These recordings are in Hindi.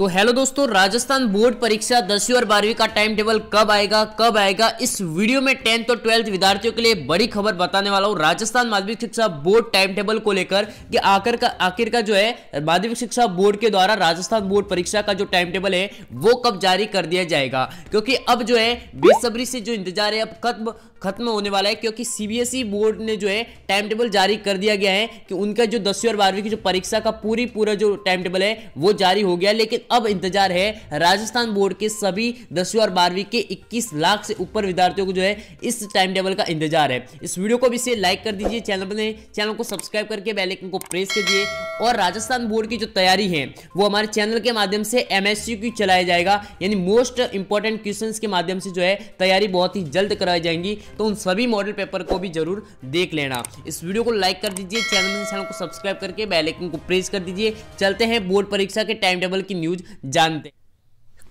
तो हेलो दोस्तों राजस्थान बोर्ड परीक्षा दसवीं और बारहवीं का टाइम टेबल कब आएगा कब आएगा इस वीडियो में टेंथ और ट्वेल्थ विद्यार्थियों के लिए बड़ी खबर बताने वाला हूं राजस्थान माध्यमिक शिक्षा बोर्ड टाइम टेबल को लेकर कि आकर का आखिर का जो है माध्यमिक शिक्षा बोर्ड के द्वारा राजस्थान बोर्ड परीक्षा का जो टाइम टेबल है वो कब जारी कर दिया जाएगा क्योंकि अब जो है बेसब्री से जो इंतजार है अब खत्म खत्म होने वाला है क्योंकि सीबीएसई e बोर्ड ने जो है टाइम टेबल जारी कर दिया गया है कि उनका जो दसवीं और बारहवीं की जो परीक्षा का पूरी पूरा जो टाइम टेबल है वो जारी हो गया लेकिन अब इंतजार है राजस्थान बोर्ड के सभी दसवीं और बारहवीं के 21 लाख से ऊपर विद्यार्थियों को जो है इस टाइम टेबल का इंतजार है इस वीडियो को भी से लाइक कर दीजिए चैनल बने चैनल को सब्सक्राइब करके बेलाइकन को प्रेस कीजिए और राजस्थान बोर्ड की जो तैयारी है वो हमारे चैनल के माध्यम से एम एस चलाया जाएगा यानी मोस्ट इंपॉर्टेंट क्वेश्चन के माध्यम से जो है तैयारी बहुत ही जल्द कराई जाएंगी तो उन सभी मॉडल पेपर को भी जरूर देख लेना इस वीडियो को लाइक कर दीजिए चैनल चैनल को सब्सक्राइब करके बेलाइकन को प्रेस कर दीजिए चलते हैं बोर्ड परीक्षा के टाइम टेबल की न्यूज न्यूज जानते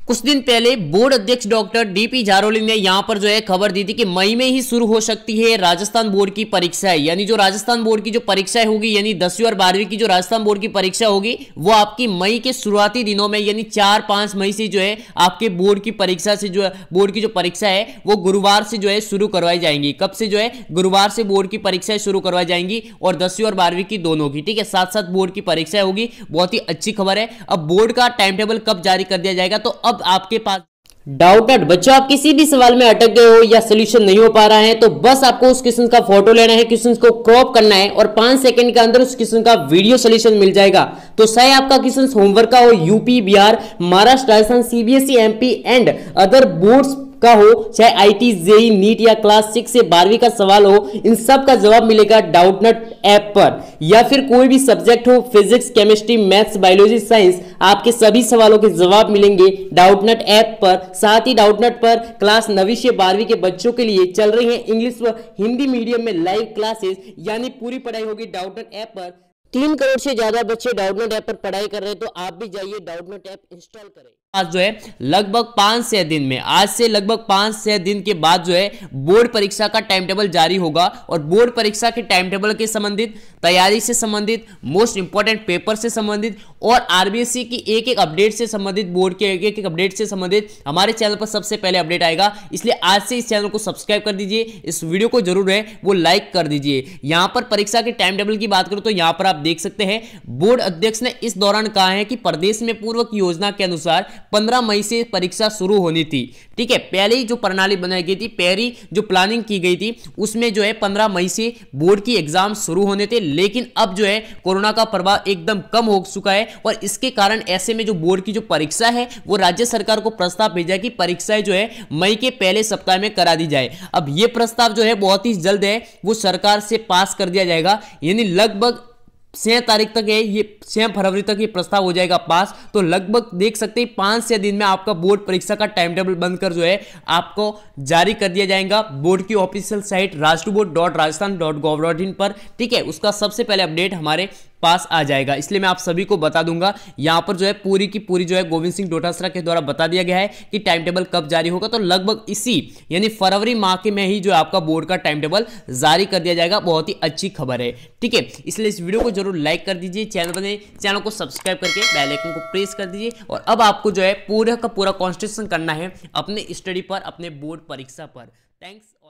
कुछ दिन पहले बोर्ड अध्यक्ष डॉक्टर डीपी झारोली ने यहां पर जो है खबर दी थी कि मई में ही शुरू हो सकती है राजस्थान बोर्ड की परीक्षाएं यानी जो राजस्थान बोर्ड की जो परीक्षाएं होगी यानी दसवीं और बारहवीं की जो राजस्थान बोर्ड की परीक्षा होगी वो आपकी मई के शुरुआती दिनों में यानी चार पांच मई से जो है आपके बोर्ड की परीक्षा से जो है बोर्ड की जो परीक्षा है वो गुरुवार से जो है शुरू करवाई जाएंगी कब से जो है गुरुवार से बोर्ड की परीक्षाएं शुरू करवाई जाएंगी और दसवीं और बारहवीं की दोनों की ठीक है साथ साथ बोर्ड की परीक्षाएं होगी बहुत ही अच्छी खबर है अब बोर्ड का टाइम टेबल कब जारी कर दिया जाएगा तो अब जवाब आपके पास डाउट नट बच्चों आप किसी भी सवाल में अटक गए हो या सोल्यूशन नहीं हो पा रहा है तो बस आपको उस क्वेश्चन का फोटो लेना है क्वेश्चन को क्रॉप करना है और पांच सेकंड के अंदर उस क्वेश्चन का वीडियो सोल्यूशन मिल जाएगा तो सही आपका क्वेश्चन होमवर्क का हो UP Bihar Maharashtra Rajasthan CBSE MP and other boards का हो चाहे आई टी जेई नीट या क्लास सिक्स से बारहवीं का सवाल हो इन सब का जवाब मिलेगा डाउटनट ऐप पर या फिर कोई भी सब्जेक्ट हो physics chemistry maths biology science आपके सभी सवालों के जवाब मिलेंगे डाउटनट ऐप पर साथ ही डाउटनट पर क्लास नवी से बारहवीं के बच्चों के लिए चल रही है इंग्लिश व हिंदी मीडियम में लाइव क्लासेस यानी पूरी पढ़ाई होगी डाउटनट ऐप पर तीन करोड़ से ज्यादा बच्चे डाउटनोट ऐप पर पढ़ाई कर रहे हैं तो आप भी जाइए डाउटनोट ऐप इंस्टॉल करें बाद जो है लगभग पांच से दिन में आज से लगभग पांच से दिन के बाद जो है बोर्ड परीक्षा का टाइम टेबल जारी होगा और बोर्ड परीक्षा के टाइम टेबल के संबंधित तैयारी से संबंधित मोस्ट इंपॉर्टेंट पेपर से संबंधित और आरबीएससी की एक एक अपडेट से संबंधित बोर्ड के एक एक अपडेट से संबंधित हमारे चैनल पर सबसे पहले अपडेट आएगा इसलिए आज से इस चैनल को सब्सक्राइब कर दीजिए इस वीडियो को जरूर है वो लाइक कर दीजिए यहां पर परीक्षा के टाइम टेबल की बात करूं तो यहां पर आप देख सकते हैं बोर्ड अध्यक्ष ने इस दौरान कहा है कि प्रदेश में पूर्वक योजना के अनुसार पंद्रह मई से परीक्षा शुरू होनी थी ठीक है पहले जो प्रणाली बनाई गई थी पहली जो प्लानिंग की गई थी उसमें जो है पंद्रह मई से बोर्ड की एग्जाम शुरू होने थे लेकिन अब जो है कोरोना का प्रभाव एकदम कम हो चुका है और इसके कारण ऐसे में जो बोर्ड की जो परीक्षा है वो राज्य सरकार को प्रस्ताव भेजा कि परीक्षाएं जो है मई के पहले सप्ताह में करा दी जाए अब ये प्रस्ताव जो है बहुत ही जल्द है वो सरकार से पास कर दिया जाएगा यानी लगभग छह तारीख तक है ये छह फरवरी तक ये प्रस्ताव हो जाएगा पास तो लगभग देख सकते हैं पांच छह दिन में आपका बोर्ड परीक्षा का टाइम टेबल बंद कर जो है आपको जारी कर दिया जाएगा बोर्ड की ऑफिशियल साइट राष्ट्र board dot Rajasthan dot gov dot in पर ठीक है उसका सबसे पहले अपडेट हमारे पास आ जाएगा इसलिए मैं आप सभी को बता दूंगा यहाँ पर जो है पूरी की पूरी जो है गोविंद सिंह डोटासरा के द्वारा बता दिया गया है कि टाइम टेबल कब जारी होगा तो लगभग इसी यानी फरवरी माह के में ही जो आपका बोर्ड का टाइम टेबल जारी कर दिया जाएगा बहुत ही अच्छी खबर है ठीक है इसलिए इस वीडियो को जरूर लाइक कर दीजिए चैनल बने चैनल को सब्सक्राइब करके बेलाइकन को प्रेस कर दीजिए और अब आपको जो है पूरा का पूरा कॉन्सेंट्रेशन करना है अपने स्टडी पर अपने बोर्ड परीक्षा पर थैंक्स